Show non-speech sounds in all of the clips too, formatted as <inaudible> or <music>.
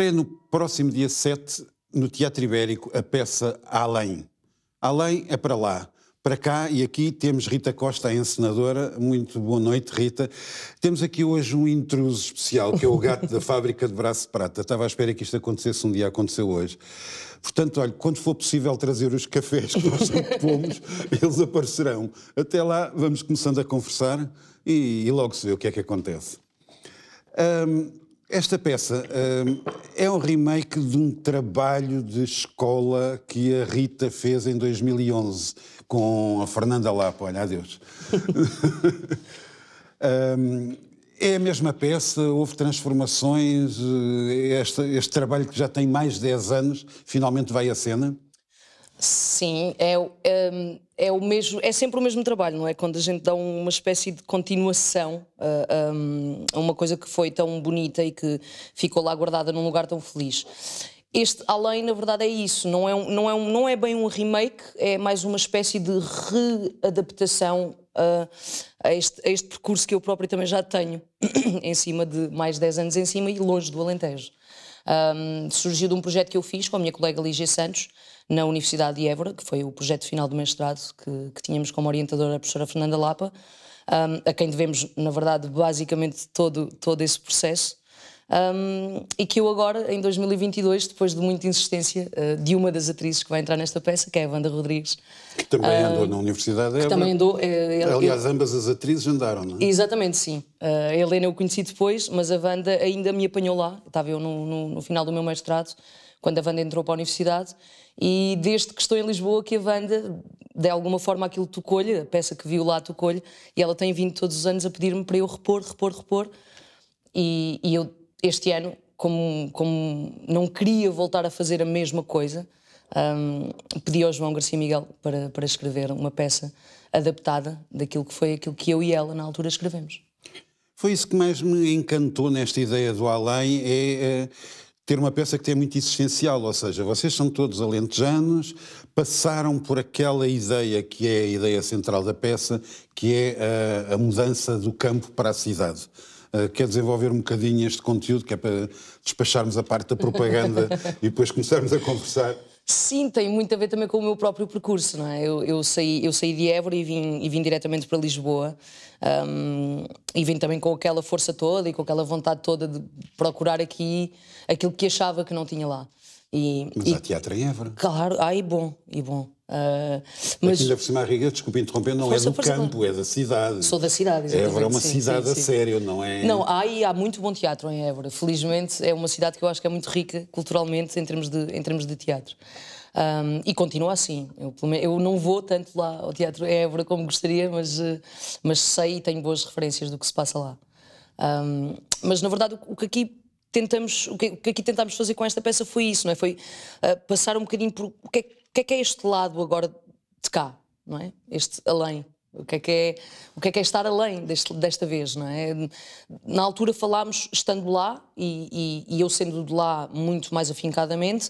Estreia no próximo dia 7, no Teatro Ibérico, a peça Além. Além é para lá. Para cá e aqui temos Rita Costa, a encenadora. Muito boa noite, Rita. Temos aqui hoje um intruso especial, que é o gato da <laughs> fábrica de braço de prata. Estava à espera que isto acontecesse um dia, aconteceu hoje. Portanto, olha, quando for possível trazer os cafés que nós pomos, <laughs> eles aparecerão. Até lá, vamos começando a conversar e, e, logo se vê o que é que acontece. Um, esta peça uh, é um remake de um trabalho de escola que a Rita fez em 2011 com a Fernanda Lapa, olha, adeus. <laughs> um, é a mesma peça, houve transformações, eh, este, este trabalho que já tem mais de 10 anos finalmente vai à cena? Sim, é, é, é, o mesmo, é sempre o mesmo trabalho, não é? Quando a gente dá uma espécie de continuação a, eh, ehm, a uma coisa que foi tão bonita e que ficou lá guardada num lugar tão feliz. Este além, na verdade, é isso. Não é, um, não é, um, não é bem um remake, é mais uma espécie de readaptação a, eh, a, este, a este percurso que eu próprio também já tenho, <clears throat> em cima de mais 10 anos em cima e longe do Alentejo. Um, ehm, surgiu de um projeto que eu fiz com a minha colega Lígia Santos, na Universidade de Évora, que foi o projeto final do mestrado que, que tínhamos como orientadora a professora Fernanda Lapa, um, a quem devemos, na verdade, basicamente todo, todo esse processo. Um, e que eu agora, em 2022, depois de muita insistência uh, de uma das atrizes que vai entrar nesta peça, que é a Wanda Rodrigues. Que também uh, andou na Universidade de Évora. também andou. Uh, Aliás, ambas as atrizes andaram, não é? Exatamente, sim. Uh, a Helena eu conheci depois, mas a Wanda ainda me apanhou lá. Estava eu no, no, no final do meu mestrado, quando a Wanda entrou para a universidade. E desde que estou em Lisboa, que a banda, de alguma forma, aquilo tocou-lhe, a peça que viu lá tocou-lhe, e ela tem vindo todos os anos a pedir-me para eu repor, repor, repor. E, e eu, este ano, como, como, não queria voltar a fazer a mesma coisa, um, pedi ao João Garcia Miguel para, para escrever uma peça adaptada daquilo que foi aquilo que eu e ela na altura escrevemos. Foi isso que mais me encantou nesta ideia do além, é, é ter uma peça que tem muito existencial, ou seja, vocês são todos alentejanos, passaram por aquela ideia que é a ideia central da peça, que é a, a mudança do campo para a cidade. Uh, quer desenvolver um bocadinho este conteúdo, que é para despacharmos a parte da propaganda <laughs> e depois começarmos a conversar Sim, tem muito a ver também com o meu próprio percurso, não é? Eu, eu saí, eu saí de Évora e vim, e vim diretamente para Lisboa um, e vim também com aquela força toda e com aquela vontade toda de procurar aqui aquilo que achava que não tinha lá. E, mas e, há teatro em Évora. Claro, há ah, e bom, e bom. Uh, mas... Aquilo por cima, a Riga, desculpe interromper, não força, é do força, campo, é da cidade. Sou da cidade, exatamente. Évora é uma sim, cidade sim, a sim. sério, não é? Não, há e há muito bom teatro em Évora. Felizmente, é uma cidade que eu acho que é muito rica culturalmente em termos de, em termos de teatro. Um, e continua assim. Eu, eu, não vou tanto lá ao Teatro Évora como gostaria, mas, eh, mas sei e tenho boas referências do que se passa lá. Um, mas na verdade, o que aqui tentamos, o que, aqui tentámos fazer com esta peça foi isso, não é? Foi uh, passar um bocadinho por o que, é, o que, é, que é este lado agora de cá, não é? Este além. O que é que é, o que é, que é estar além deste, desta vez, não é? Na altura falámos estando lá e, e, e, eu sendo de lá muito mais afincadamente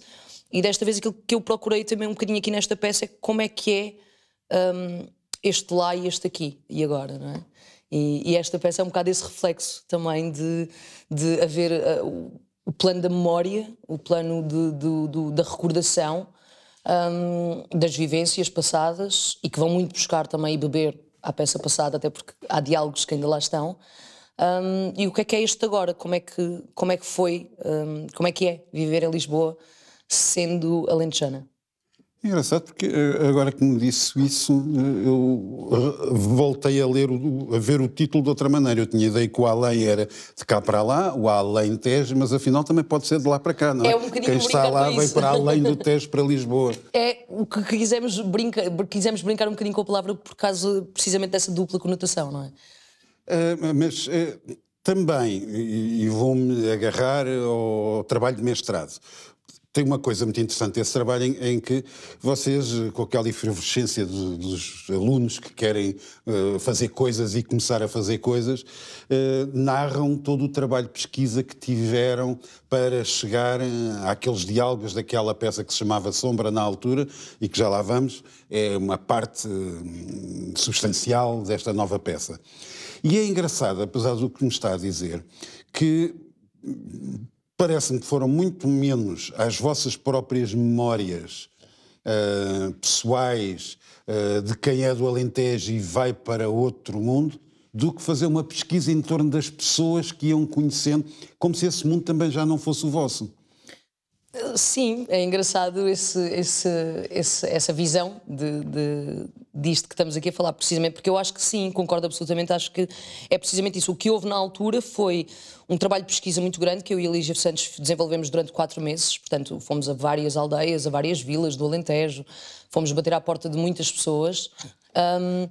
e desta vez aquilo que eu procurei também um bocadinho aqui nesta peça é como é que é um, este lá e este aqui e agora, não é? E, e, esta peça é um bocado esse reflexo também de, de haver uh, o plano da memória, o plano de, de, da recordação um, das vivências passadas e que vão muito buscar também e beber à peça passada, até porque há diálogos que ainda lá estão. Um, e o que é que é este agora? Como é que, como é que foi, um, como é que é viver em Lisboa sendo alentejana? Engraçado, porque eh, agora que me disse isso, eh, eu eh, voltei a, ler, o, a ver o título de outra maneira. Eu tinha ideia que o além era de cá para lá, o além Tejo, mas afinal também pode ser de lá para cá, não é? é um Quem está lá vem para além do Tejo para Lisboa. <laughs> É o que quisemos, brinca, quisemos brincar um bocadinho com a palavra por causa precisamente dessa dupla conotação, não é? Uh, mas. Uh, também, e vou-me agarrar ao trabalho de mestrado tem uma coisa muito interessante esse trabalho em, em que vocês, eh, com aquela efervescência dos, dos alunos que querem uh, fazer coisas e começar a fazer coisas, uh, narram todo o trabalho de pesquisa que tiveram para chegar àqueles diálogos daquela peça que se chamava Sombra na altura e que já lá vamos, é uma parte uh, substancial desta nova peça. E é engraçado, apesar do que me está a dizer, que hum, parece-me que foram muito menos às vossas próprias memórias uh, pessoais uh, de quem é do Alentejo e vai para outro mundo, do que fazer uma pesquisa em torno das pessoas que iam conhecendo, como se esse mundo também já não fosse o vosso. Eh, sim, é engraçado esse, esse, esse, essa visão de, de, disto que estamos aqui a falar, precisamente, porque eu acho que sim, concordo absolutamente, acho que é precisamente isso. O que houve na altura foi um trabalho de pesquisa muito grande que eu e a Elígia Santos desenvolvemos durante quatro meses, portanto, fomos a várias aldeias, a várias vilas do Alentejo, fomos bater à porta de muitas pessoas. Um,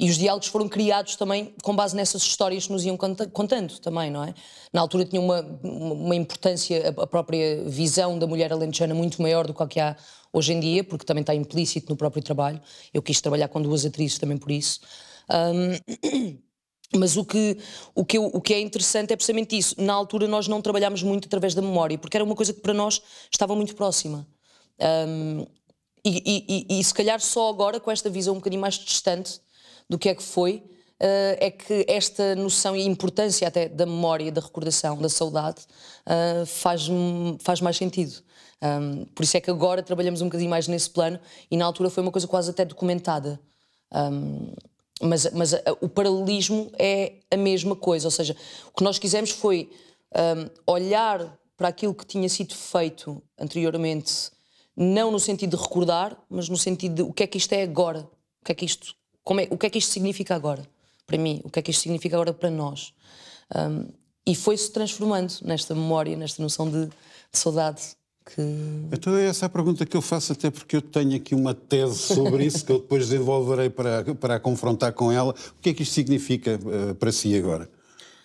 e os diálogos foram criados também com base nessas histórias que nos iam contando também, não é? Na altura tinha uma, uma importância, a própria visão da mulher alentejana muito maior do que a há hoje em dia, porque também está implícito no próprio trabalho. Eu quis trabalhar com duas atrizes também por isso. Um... <clears throat> Mas o que, o, que eu, o que é interessante é precisamente isso. Na altura nós não trabalhámos muito através da memória, porque era uma coisa que para nós estava muito próxima. Um, e, e, e, e, se calhar só agora, com esta visão um bocadinho mais distante, do que é que foi, Uh, é que esta noção e importância até da memória, da recordação, da saudade, uh, faz, faz mais sentido. Um, por isso é que agora trabalhamos um bocadinho mais nesse plano e na altura foi uma coisa quase até documentada. Um, mas mas eh, o paralelismo é a mesma coisa, ou seja, o que nós quisemos foi um, olhar para aquilo que tinha sido feito anteriormente, não no sentido de recordar, mas no sentido de o que é que isto é agora, o que é que isto como é, o que é que isto significa agora para mim, o que é que isto significa agora para nós. Um, e foi-se transformando nesta memória, nesta noção de, de saudade. Que... Então é essa a pergunta que eu faço, até porque eu tenho aqui uma tese sobre isso que eu depois desenvolverei para, para a confrontar com ela. O que é que isto significa uh, para si agora?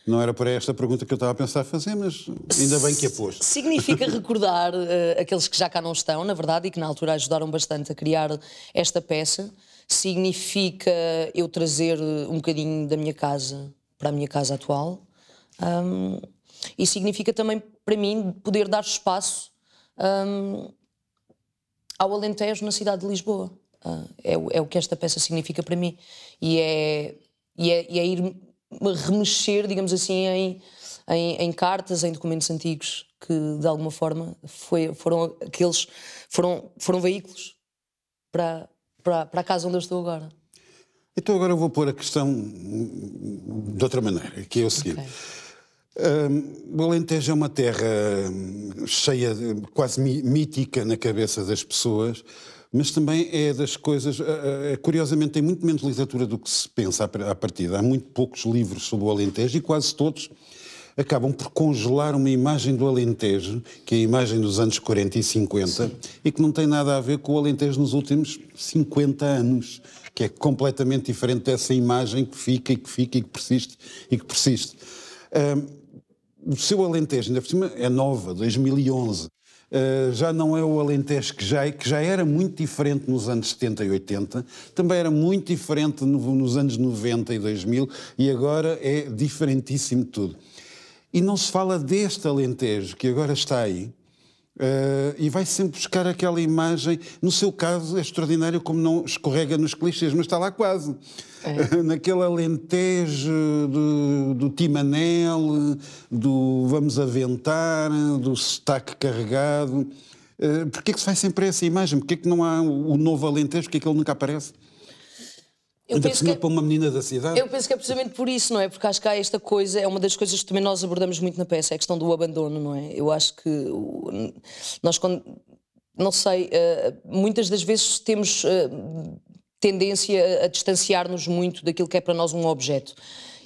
Não era para esta pergunta que eu estava a pensar fazer, mas ainda bem que a pôs. Significa recordar uh, aqueles que já cá não estão, na verdade, e que na altura ajudaram bastante a criar esta peça, significa eu trazer um bocadinho da minha casa para a minha casa atual um, e significa também para mim poder dar espaço um, ao Alentejo na cidade de Lisboa. Uh, é, é, o que esta peça significa para mim e é, e é, e é ir remexer, digamos assim, em, em, em, cartas, em documentos antigos que de alguma forma foi, foram aqueles foram, foram veículos para, para, para a casa onde eu estou agora. Então agora eu vou pôr a questão de outra maneira, que é o seguinte. Okay. Um, o Alentejo é uma terra hum, cheia, de, quase mítica na cabeça das pessoas, mas também é das coisas. Ah, ah, é, curiosamente, tem muito menos literatura do que se pensa à partida. Há muito poucos livros sobre o Alentejo e quase todos acabam por congelar uma imagem do Alentejo, que é a imagem dos anos 40 e 50, Sim. e que não tem nada a ver com o Alentejo nos últimos 50 anos, que é completamente diferente dessa imagem que fica e que fica e que persiste e que persiste. Um, o seu Alentejo, ainda por cima, é nova, 2011. Uh, ah, já não é o Alentejo que já, é, que já era muito diferente nos anos 70 e 80, também era muito diferente no, nos anos 90 e 2000 e agora é diferentíssimo tudo. E não se fala deste Alentejo que agora está aí. Uh, e vai sempre buscar aquela imagem. No seu caso, é extraordinário como não escorrega nos clichês, mas está lá quase. É. <laughs> naquele alentejo do, do Timanel, do Vamos Aventar, do sotaque carregado. Uh, Porquê é que se faz sempre essa imagem? Porquê é que não há o novo alentejo? Porquê é que ele nunca aparece? Eu Ainda penso que é, para uma menina da cidade. Eu penso que é precisamente por isso, não é? Porque acho que há esta coisa, é uma das coisas que também nós abordamos muito na peça, é a questão do abandono, não é? Eu acho que nós, quando, não sei, eh, muitas das vezes temos eh, tendência a distanciar-nos muito daquilo que é para nós um objeto.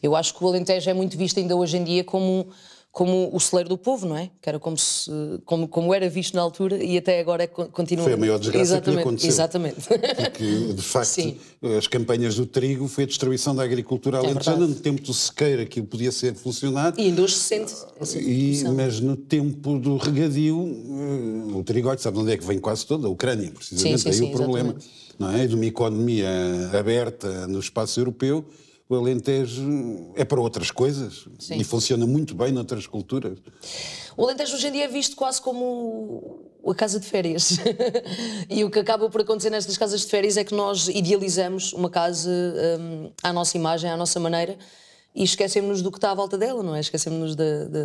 Eu acho que o Alentejo é muito visto ainda hoje em dia como um como o celeiro do povo, não é? Que era como, se, como, como era visto na altura e até agora é, continua. Foi a maior desgraça exatamente, que aconteceu. Exatamente. Porque, de facto, Sim. as campanhas do trigo foi a destruição da agricultura é alentejana. No tempo do sequeiro aquilo podia ser funcionado E ainda hoje se sente. E, mas no tempo do regadio, eh, o trigo, sabe de onde é que vem quase toda? A Ucrânia, precisamente. Sim, sim, Aí o problema, não é? De uma economia aberta no espaço europeu o Alentejo é para outras coisas Sim. e funciona muito bem noutras culturas. O Alentejo hoje em dia é visto quase como a casa de férias. <laughs> e o que acaba por acontecer nestas casas de férias é que nós idealizamos uma casa um, à nossa imagem, à nossa maneira. E esquecemos-nos do que está à volta dela, não é? Esquecemos-nos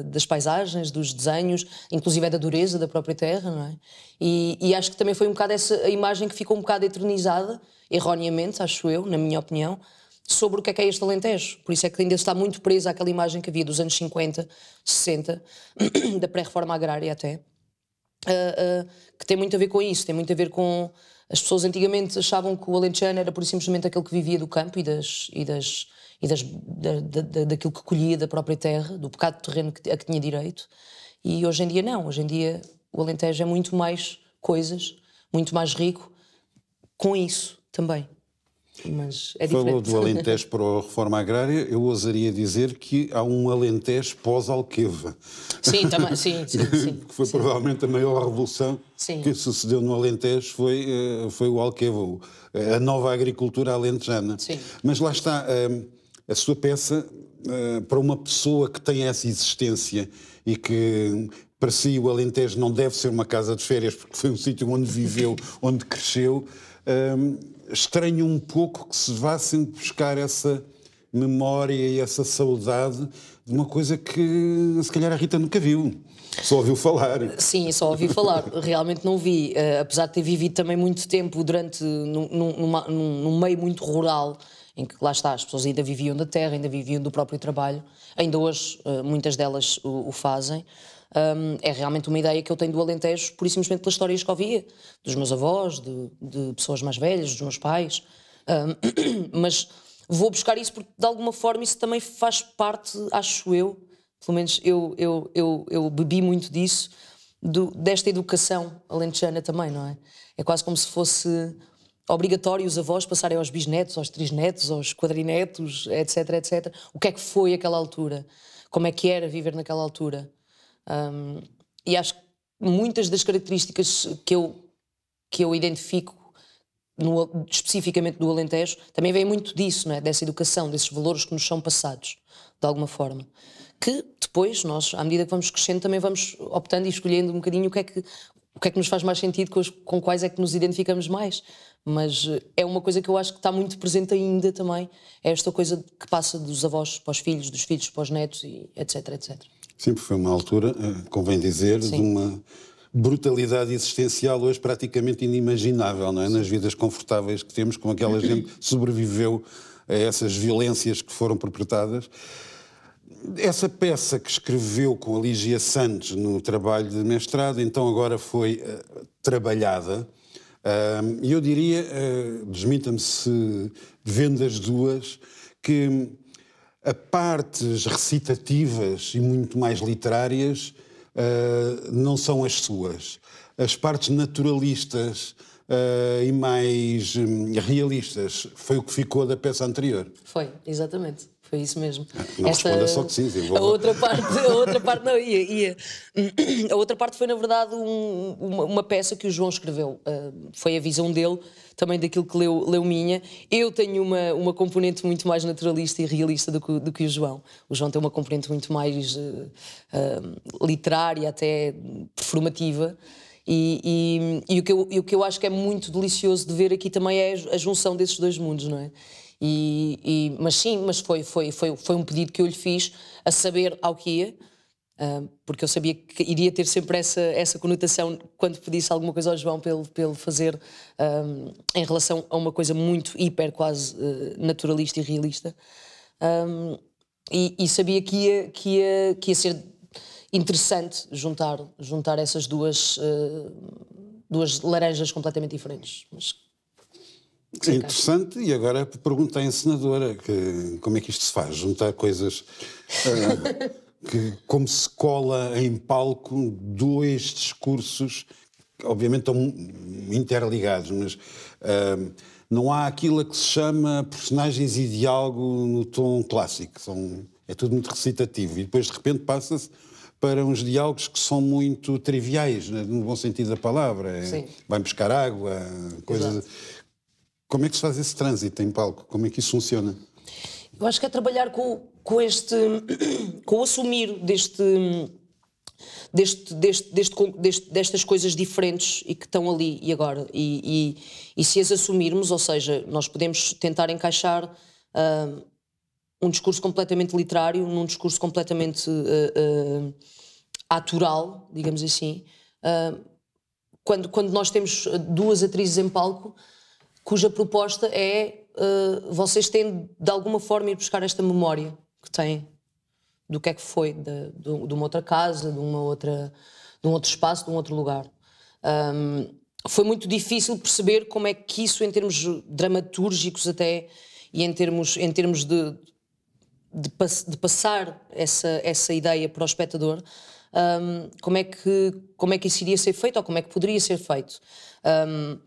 das paisagens, dos desenhos, inclusive é da dureza da própria terra, não é? E, e acho que também foi um bocado essa a imagem que ficou um bocado eternizada, erroneamente, acho eu, na minha opinião, sobre o que é que é este Alentejo. Por isso é que ainda está muito presa àquela imagem que havia dos anos 50, 60, <clears throat> da pré-reforma agrária até, uh, uh, que tem muito a ver com isso, tem muito a ver com... As pessoas antigamente achavam que o alentejano era por simplesmente aquele que vivia do campo e das... E das e das, da, da, daquilo que colhia da própria terra, do pecado de terreno que, a que tinha direito. E hoje em dia não, hoje em dia o Alentejo é muito mais coisas, muito mais rico com isso também mas é diferente. Falou do <laughs> Alentejo para a reforma agrária, eu ousaria dizer que há um Alentejo pós-Alqueva. Sim, também, sim, sim, sim <laughs> Que foi sim. provavelmente a maior revolução sim. que sucedeu no Alentejo, foi, eh, foi o Alqueva, eh, a nova agricultura alentejana. Sim. Mas lá está, eh, a sua peça, para uma pessoa que tem essa existência e que para si o Alentejo não deve ser uma casa de férias, porque foi um <laughs> sítio onde viveu, onde cresceu estranho um pouco que se vá sempre buscar essa memória e essa saudade de uma coisa que se calhar a Rita nunca viu. Só ouviu falar. Sim, só ouvi falar. Realmente não vi. Uh, apesar de ter vivido também muito tempo durante. num, numa, num meio muito rural, em que lá está, as pessoas ainda viviam da terra, ainda viviam do próprio trabalho. Ainda hoje, uh, muitas delas o, o fazem um, é realmente uma ideia que eu tenho do Alentejo, por isso simplesmente pelas histórias que ouvia, dos meus avós, de, de pessoas mais velhas, dos meus pais. Um, <clears throat> mas vou buscar isso porque, de alguma forma, isso também faz parte, acho eu, pelo menos eu, eu, eu, eu bebi muito disso, do, desta educação alentejana também, não é? É quase como se fosse obrigatório os avós passarem aos bisnetos, aos trisnetos, aos quadrinetos, etc, etc. O que é que foi aquela altura? Como é que era viver naquela altura? Um, e acho que muitas das características que eu, que eu identifico no, especificamente do Alentejo, também vem muito disso, não é? dessa educação, desses valores que nos são passados, de alguma forma. Que depois nós, à medida que vamos crescendo, também vamos optando e escolhendo um bocadinho o que é que, o que, é que nos faz mais sentido, com, os, com quais é que nos identificamos mais. Mas eh, é uma coisa que eu acho que está muito presente ainda também, é esta coisa que passa dos avós para os filhos, dos filhos para os netos, e etc, etc. Sempre foi uma altura, eh, convém dizer, Sim. de uma brutalidade existencial hoje praticamente inimaginável, não é? Nas vidas confortáveis que temos, como aquela gente sobreviveu a essas violências que foram perpetradas. Essa peça que escreveu com a Ligia Santos no trabalho de mestrado, então agora foi uh, trabalhada. E uh, eu diria, uh, eh, desminta-me se vendo as duas, que a partes recitativas e muito mais literárias uh, não são as suas. As partes naturalistas uh, e mais um, realistas. Foi o que ficou da peça anterior. Foi, exatamente. Foi isso mesmo. Ah, não Esta, responda só que sim, a outra parte, a outra parte não ia, ia. <clears throat> A outra parte foi na verdade um, uma, uma, peça que o João escreveu. Uh, foi a visão dele, também daquilo que leu, leu minha. Eu tenho uma, uma componente muito mais naturalista e realista do que, do que o João. O João tem uma componente muito mais uh, uh, literária, até performativa. E, e, e, o que eu, e o que eu acho que é muito delicioso de ver aqui também é a junção desses dois mundos, não é? E, e, mas sim, mas foi, foi, foi, foi um pedido que eu lhe fiz a saber ao que ia, ah, porque eu sabia que iria ter sempre essa, essa conotação quando pedisse alguma coisa ao João pelo, pelo fazer um, ah, em relação a uma coisa muito hiper, quase ah, naturalista e realista. Um, e, e, sabia que ia, que, ia, que ia ser interessante juntar, juntar essas duas, eh, duas laranjas completamente diferentes. Mas... É interessante, e agora pergunto à encenadora que, como é que isto se faz, juntar coisas uh, que, como se cola em palco dois discursos, que obviamente estão interligados, mas uh, não há aquilo a que se chama personagens e diálogo no tom clássico, são, é tudo muito recitativo, e depois de repente passa-se para uns diálogos que são muito triviais, né? no bom sentido da palavra. É Sim. Vão buscar água, coisas. Como é que se faz esse trânsito em palco? Como é que isso funciona? Eu acho que é trabalhar com, com este. <clears throat> com o assumir deste. Deste, deste, deste, destas coisas diferentes e que estão ali e agora. E, e, e, se as assumirmos, ou seja, nós podemos tentar encaixar uh, um discurso completamente literário, num discurso completamente uh, uh, atural, digamos assim. Uh, quando, quando nós temos duas atrizes em palco cuja proposta é vocês têm de alguma forma ir buscar esta memória que têm do que é que foi de, de, de uma outra casa, de uma outra de um outro espaço, de um outro lugar. Um, foi muito difícil perceber como é que isso, em termos dramatúrgicos até, e em termos, em termos de, de, pass de passar essa, essa ideia para o espectador, um, como, é que, como é que isso iria ser feito ou como é que poderia ser feito? Um,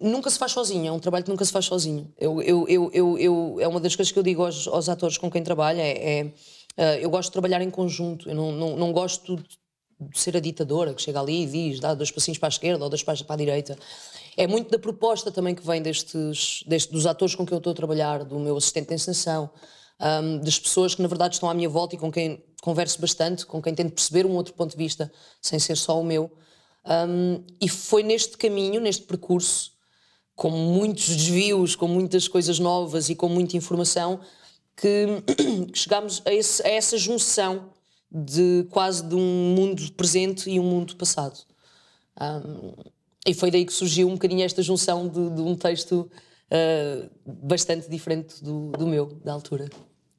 nunca se faz sozinho, é um trabalho que nunca se faz sozinho. Eu, eu, eu, eu, eu é uma das coisas que eu digo aos, aos atores com quem trabalho, é, é, eh, eu gosto de trabalhar em conjunto, eu não, não, não gosto de ser a ditadora que chega ali e diz dá dois passinhos para a esquerda ou dois passos para a direita. É muito da proposta também que vem destes, destes, dos atores com quem eu estou a trabalhar, do meu assistente de encenação, um, das pessoas que na verdade estão à minha volta e com quem converso bastante, com quem tento perceber um outro ponto de vista, sem ser só o meu. Um, e foi neste caminho, neste percurso, com muitos desvios, com muitas coisas novas e com muita informação, que, <clears throat> chegámos a, esse, a essa junção de quase de um mundo presente e um mundo passado. Um, e foi daí que surgiu um bocadinho esta junção de, de um texto uh, bastante diferente do, do meu, da altura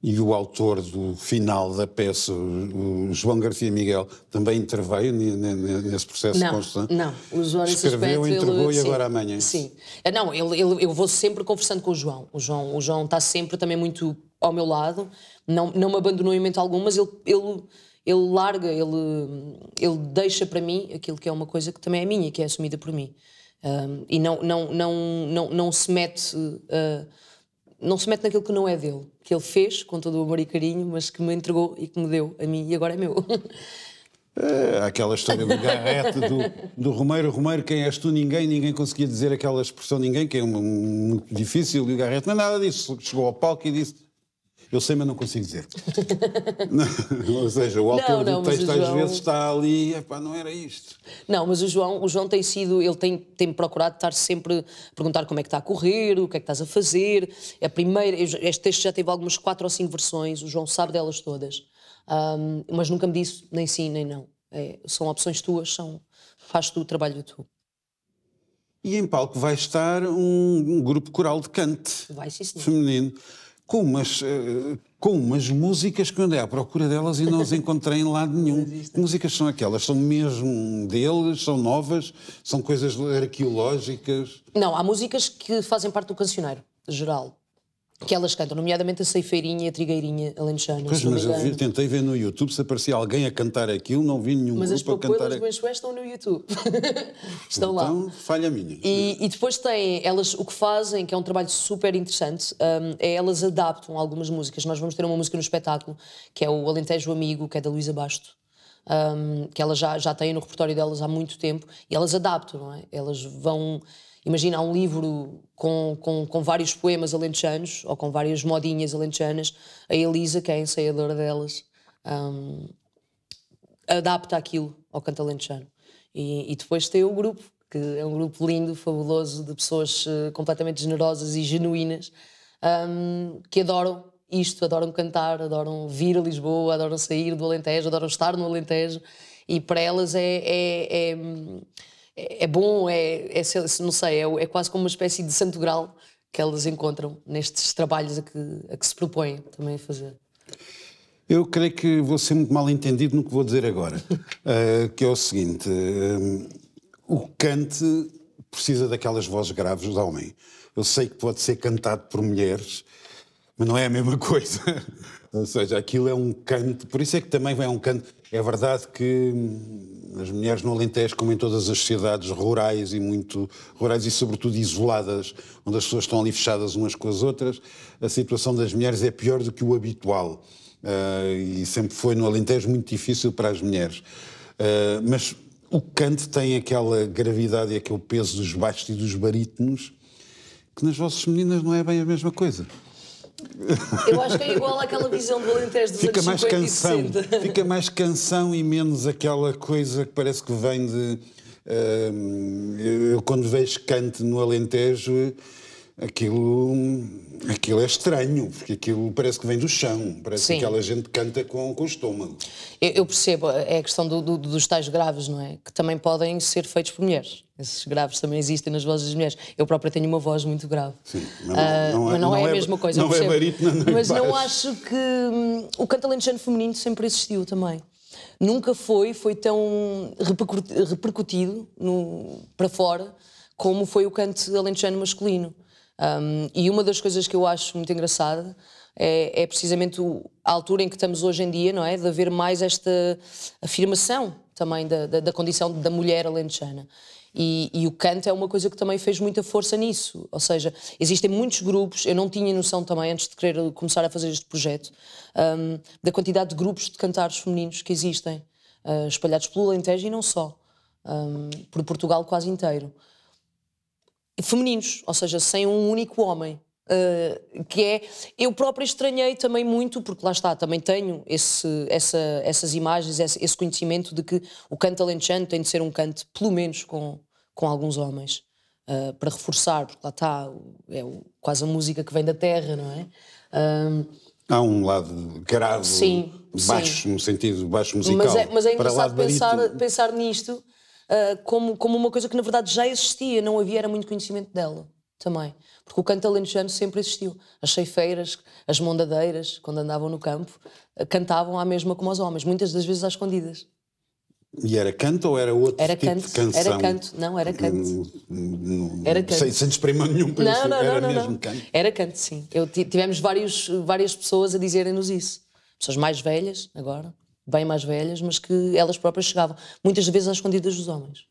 e o autor do final da peça, o João Garcia Miguel, também interveio nesse processo não, constante? Não, o João Escreveu, suspeito, entregou ele, e agora é sim, amanhã? É, sim. Não, ele, ele, eu vou sempre conversando com o João. O João, o João está sempre também muito ao meu lado, não, não me abandonou em momento algum, mas ele, ele, ele larga, ele, ele deixa para mim aquilo que é uma coisa que também é minha, que é assumida por mim. Um, e não, não, não, não, não se mete... Uh, não se mete naquilo que não é dele, que ele fez com todo o amor e carinho, mas que me entregou e que me deu a mim e agora é meu. É, aquela história do Garrete, do, do Romeiro, Romeiro, quem és tu? Ninguém, ninguém conseguia dizer aquela expressão, ninguém, que é um, um, muito difícil, e o Garrete, não é nada disso. Chegou ao palco e disse: eu sei, mas não consigo dizer. <laughs> não, ou seja, o autor não, não, do texto João... às vezes está ali, epá, não era isto. Não, mas o João, o João tem sido, ele tem, tem procurado estar sempre a perguntar como é que está a correr, o que é que estás a fazer. A primeira, este texto já teve algumas quatro ou cinco versões, o João sabe delas todas. Um, mas nunca me disse nem sim, nem não. É, são opções tuas, são, faz tu o trabalho tu. E em palco vai estar um, um grupo coral de cante Vai, sim, senhor. Feminino com umas, eh, com umas músicas que eu andei à procura delas e não as encontrei em lado nenhum. Que músicas são aquelas? São mesmo deles? São novas? São coisas arqueológicas? Não, há músicas que fazem parte do cancioneiro geral que elas cantam, nomeadamente a Ceifeirinha e a Trigueirinha Alentejana. Pois, mas eu vi, tentei ver no YouTube se aparecia alguém a cantar aquilo, não vi nenhum mas grupo a cantar. Mas as papoelas do estão no YouTube. <laughs> estão então, lá. Então, falha minha. E, e, depois têm, elas o que fazem, que é um trabalho super interessante, um, é elas adaptam algumas músicas. Nós vamos ter uma música no espetáculo, que é o Alentejo Amigo, que é da Luísa Basto. Um, que elas já, já têm no repertório delas há muito tempo, e elas adaptam, não é? Elas vão imagina, um livro com, com, com vários poemas alentejanos ou com várias modinhas alentejanas, a Elisa, que é a ensaiadora delas, um, adapta aquilo ao canto alentejano. E, e depois tem o grupo, que é um grupo lindo, fabuloso, de pessoas eh, completamente generosas e genuínas, um, que adoram isto, adoram cantar, adoram vir a Lisboa, adoram sair do Alentejo, adoram estar no Alentejo, e para elas é, é, é hum, é, bom, é, é, não sei, é, é, quase como uma espécie de santo grau que elas encontram nestes trabalhos a que, a que se propõem também a fazer. Eu creio que vou ser muito mal entendido no que vou dizer agora, uh, <laughs> que é o seguinte: um, eh, o cante precisa daquelas vozes graves do homem. Eu sei que pode ser cantado por mulheres, mas não é a mesma coisa. <laughs> Ou seja, aquilo é um canto, por isso é que também é um canto. É verdade que hum, as mulheres no Alentejo, como em todas as cidades rurais e muito rurais e sobretudo isoladas, onde as pessoas estão ali fechadas umas com as outras, a situação das mulheres é pior do que o habitual. Uh, e sempre foi no Alentejo muito difícil para as mulheres. Uh, mas o canto tem aquela gravidade e aquele peso dos baixos e dos barítonos que nas vossas meninas não é bem a mesma coisa. Eu acho que é igual àquela visão do Alentejo dos fica anos mais 50 canção, Fica mais canção e menos aquela coisa que parece que vem de... Uh, eu, quando vejo canto no Alentejo, aquilo, aquilo é estranho, porque aquilo parece que vem do chão, parece Sim. que aquela gente canta com, com o estômago. Eu, eu percebo, é a questão do, do, dos tais graves, não é? Que também podem ser feitos por mulheres. Esses graves também existem nas vozes das mulheres. Eu própria tenho uma voz muito grave. Sim, não, ah, não é, mas não, não é, a é mesma coisa. Não é barito, não, não é Mas não acho que hum, o canto alentejano feminino sempre existiu também nunca foi, foi tão repercutido no, para fora como foi o canto alentejano masculino. Um, e uma das coisas que eu acho muito engraçada é, é precisamente o, a altura em que estamos hoje em dia, não é? De haver mais esta afirmação também da, da, da condição da mulher alentejana. E, e, o canto é uma coisa que também fez muita força nisso. Ou seja, existem muitos grupos, eu não tinha noção também antes de querer começar a fazer este projeto, um, da quantidade de grupos de cantares femininos que existem, uh, espalhados pelo Alentejo e não só, um, por Portugal quase inteiro femininos, ou seja, sem um único homem. Uh, que é, eu própria estranhei também muito, porque lá está, também tenho esse, essa, essas imagens, esse, esse, conhecimento de que o canto alentejano tem de ser um canto, pelo menos, com, com alguns homens, uh, para reforçar, porque lá está, é o, quase a música que vem da terra, não é? Há um lado grave, sim, baixo, sim. no sentido baixo musical. Mas é, mas é pensar, pensar nisto, ah, como, como uma coisa que na verdade já existia, não havia era muito conhecimento dela também. Porque o canto alentejano sempre existiu. As ceifeiras, as mondadeiras, quando andavam no campo, ah, cantavam à mesma como os homens, muitas das vezes às escondidas. E era canto ou era outro era tipo canto, de canção? Era canto, não, era canto. Hum, hum, era hum, canto. Sem, sem desprimar nenhum não, não, não, era não, mesmo não. canto? Era canto, sim. Eu tivemos vários, várias pessoas a dizerem-nos isso. Pessoas mais velhas, agora, bem mais velhas, mas que elas próprias chegavam, muitas vezes às escondidas dos homens.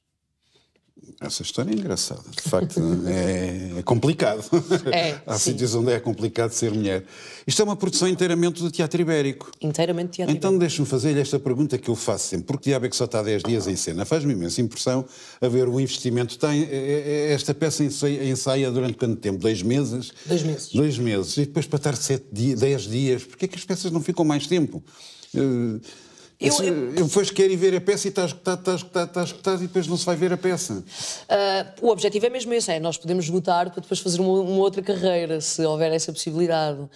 Essa história é engraçada, de facto, é, é complicado. É, <laughs> Há sim. sítios onde é complicado ser mulher. Isto é uma produção inteiramente do teatro ibérico. Inteiramente teatro Então deixe-me fazer-lhe esta pergunta que eu faço sempre. Porque diabo é que só está 10 dias em cena? Faz-me imensa impressão a ver o investimento. Tem, é, é, é, esta peça ensaia durante quanto tempo? Dois meses? Dois meses. Dois meses. E depois para estar 10 dias, Porque é que as peças não ficam mais tempo? Eu, eu... eu depois quero ir ver a peça e está esgotado, está está e depois não se vai ver a peça. Uh, o objetivo é mesmo esse, é nós podemos esgotar para depois fazer uma, uma outra carreira, se houver essa possibilidade. Uh,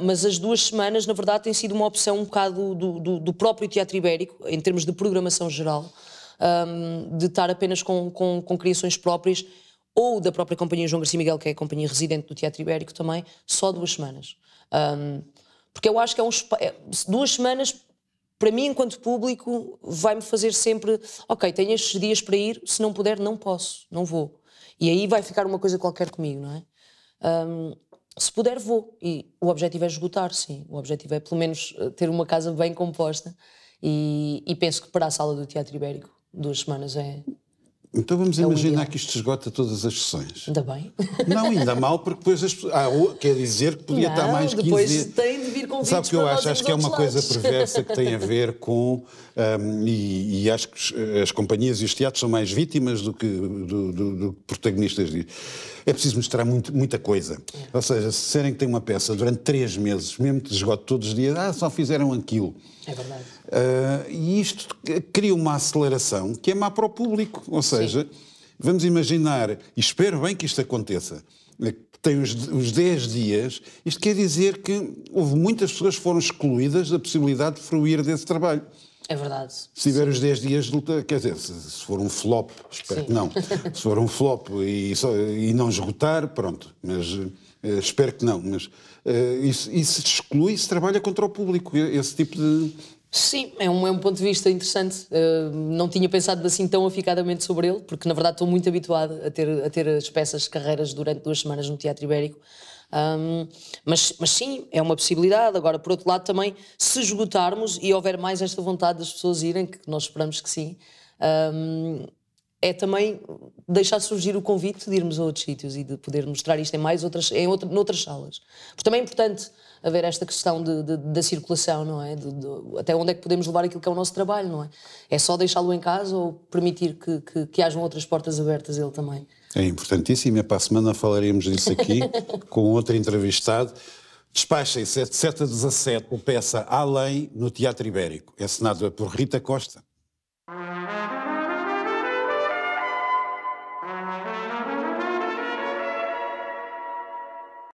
mas as duas semanas, na verdade, tem sido uma opção um bocado do, do, do próprio Teatro Ibérico, em termos de programação geral, um, ah, de estar apenas com, com, com criações próprias ou da própria companhia João Garcia Miguel, que é a companhia residente do Teatro Ibérico também, só duas semanas. Um, porque eu acho que é um é, duas semanas, para mim, enquanto público, vai-me fazer sempre, ok, tenho estes dias para ir, se não puder, não posso, não vou. E aí vai ficar uma coisa qualquer comigo, não é? Um, se puder, vou. E o objetivo é esgotar, sim. O objetivo é, pelo menos, eh, ter uma casa bem composta. E, e penso que para a sala do Teatro Ibérico, duas semanas é, então vamos é imaginar que isto esgota todas as sessões. Ainda bem. Não, ainda mal, porque depois as pessoas. Ah, quer dizer que podia não, estar mais 15 depois dias. tem de vir convites Sabe o que eu acho? Acho que é uma lados. coisa perversa que tem a ver com. Um, e, e, acho que as companhias e os teatros são mais vítimas do que do, do, do protagonistas disso. É preciso mostrar muito, muita coisa. É. Ou seja, se disserem que tem uma peça durante três meses, mesmo que esgote todos os dias, ah, só fizeram aquilo. É verdade. Uh, e isto cria uma aceleração que é má para o público. Ou seja, seja, Sim. Eh, vamos imaginar, e espero bem que isto aconteça, eh, que tem os, os 10 dias, isto quer dizer que houve muitas pessoas que foram excluídas da possibilidade de fruir desse trabalho. É verdade. Se tiver Sim. os 10 dias de luta, quer dizer, se, se for um flop, espero Sim. que não, <laughs> se for um flop e, só, e não esgotar, pronto, mas uh, espero que não, mas uh, isso, isso exclui, se trabalha contra o público, esse tipo de Sim, é um, é um ponto de vista interessante. Uh, não tinha pensado assim tão aficadamente sobre ele, porque na verdade estou muito habituado a ter, a ter as peças carreiras durante duas semanas no Teatro Ibérico. Um, mas, mas sim, é uma possibilidade. Agora, por outro lado, também, se esgotarmos e houver mais esta vontade das pessoas irem, que nós esperamos que sim, um, é também deixar surgir o convite de irmos a outros sítios e de poder mostrar isto em mais outras, em outra, noutras salas. Porque também é importante a ver esta questão de, de, da circulação, não é? De, até onde é que podemos levar aquilo que é o nosso trabalho, não é? É só deixá-lo em casa ou permitir que, que, que hajam outras portas abertas ele também? É importantíssimo, e para a semana falaremos disso aqui <laughs> com outro entrevistado. Despachem-se, 7 é a 17, a peça Além no Teatro Ibérico, é assinado por Rita Costa.